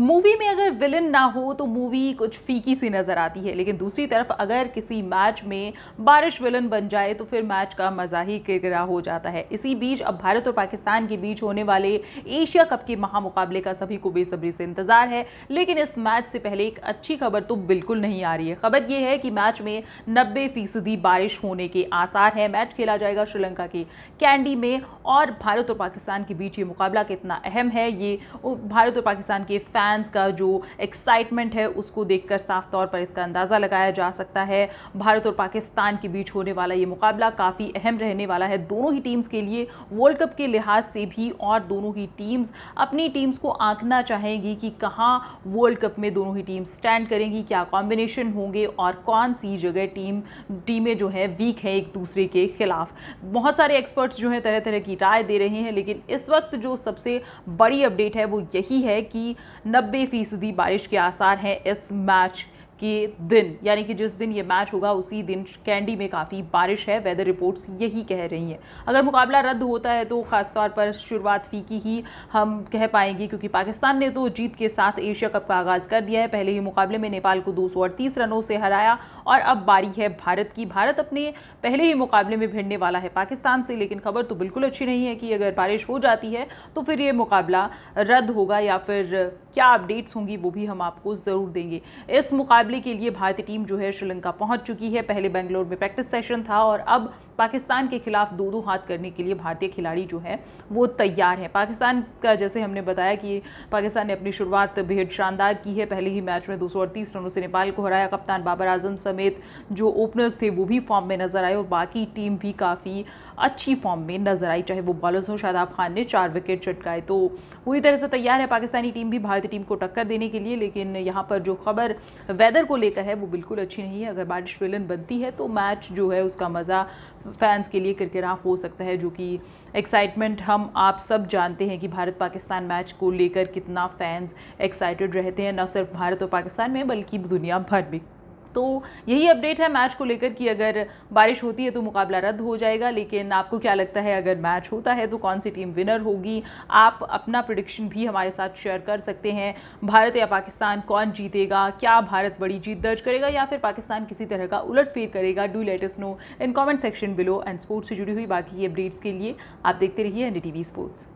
movie में अगर villain ना हो तो मूवी कुछ फीकी सी नज़र आती है लेकिन दूसरी तरफ अगर किसी मैच में बारिश विलन बन जाए तो फिर मैच का मज़ा ही किरकिरा हो जाता है इसी बीच अब भारत और पाकिस्तान के बीच होने वाले एशिया कप के महामुकाबले का सभी को बेसब्री से इंतज़ार है लेकिन इस मैच से पहले एक अच्छी खबर तो बिल्कुल नहीं आ रही है खबर यह है कि मैच में नब्बे फीसदी बारिश होने के आसार हैं मैच खेला जाएगा श्रीलंका के कैंडी में और भारत और पाकिस्तान के बीच ये मुकाबला कितना अहम है ये भारत और पाकिस्तान के फैन फैंस का जो एक्साइटमेंट है उसको देखकर साफ तौर पर इसका अंदाज़ा लगाया जा सकता है भारत और पाकिस्तान के बीच होने वाला ये मुकाबला काफ़ी अहम रहने वाला है दोनों ही टीम्स के लिए वर्ल्ड कप के लिहाज से भी और दोनों ही टीम्स अपनी टीम्स को आंकना चाहेंगी कि कहाँ वर्ल्ड कप में दोनों ही टीम स्टैंड करेंगी क्या कॉम्बिनेशन होंगे और कौन सी जगह टीम टीमें जो है वीक है एक दूसरे के खिलाफ बहुत सारे एक्सपर्ट्स जो हैं तरह तरह की राय दे रहे हैं लेकिन इस वक्त जो सबसे बड़ी अपडेट है वो यही है कि नब्बे फीसदी बारिश के आसार हैं इस मैच के दिन यानी कि जिस दिन ये मैच होगा उसी दिन कैंडी में काफ़ी बारिश है वेदर रिपोर्ट्स यही कह रही हैं अगर मुकाबला रद्द होता है तो ख़ासतौर पर शुरुआत फीकी ही हम कह पाएंगे क्योंकि पाकिस्तान ने तो जीत के साथ एशिया कप का आगाज़ कर दिया है पहले ही मुकाबले में नेपाल को दो रनों से हराया और अब बारी है भारत की भारत अपने पहले ही मुकाबले में भिड़ने वाला है पाकिस्तान से लेकिन खबर तो बिल्कुल अच्छी नहीं है कि अगर बारिश हो जाती है तो फिर ये मुकाबला रद्द होगा या फिर क्या अपडेट्स होंगी वो भी हम आपको ज़रूर देंगे इस मुकाबले के लिए भारतीय टीम जो है श्रीलंका पहुंच चुकी है पहले बेंगलोर में प्रैक्टिस सेशन था और अब पाकिस्तान के खिलाफ दो दो हाथ करने के लिए भारतीय खिलाड़ी जो है वो तैयार हैं पाकिस्तान का जैसे हमने बताया कि पाकिस्तान ने अपनी शुरुआत बेहद शानदार की है पहले ही मैच में दो रनों से नेपाल को हराया कप्तान बाबर आजम समेत जो ओपनर्स थे वो भी फॉर्म में नजर आए और बाकी टीम भी काफ़ी अच्छी फॉर्म में नजर आई चाहे वो बॉलर्स हों शादाब खान ने चार विकेट चटकाए तो पूरी तरह से तैयार है पाकिस्तानी टीम भी भारतीय टीम को टक्कर देने के लिए लेकिन यहाँ पर जो खबर वेदर को लेकर है वो बिल्कुल अच्छी नहीं है अगर बारिश वेलन बनती है तो मैच जो है उसका मज़ा फैंस के लिए किरकिरा हो सकता है जो कि एक्साइटमेंट हम आप सब जानते हैं कि भारत पाकिस्तान मैच को लेकर कितना फैंस एक्साइटेड रहते हैं न सिर्फ भारत और पाकिस्तान में बल्कि दुनिया भर में तो यही अपडेट है मैच को लेकर कि अगर बारिश होती है तो मुकाबला रद्द हो जाएगा लेकिन आपको क्या लगता है अगर मैच होता है तो कौन सी टीम विनर होगी आप अपना प्रोडिक्शन भी हमारे साथ शेयर कर सकते हैं भारत या पाकिस्तान कौन जीतेगा क्या भारत बड़ी जीत दर्ज करेगा या फिर पाकिस्तान किसी तरह का उलट करेगा do let us know in comment section below and sports से जुड़ी हुई बाकी अपडेट्स के लिए आप देखते रहिए एन स्पोर्ट्स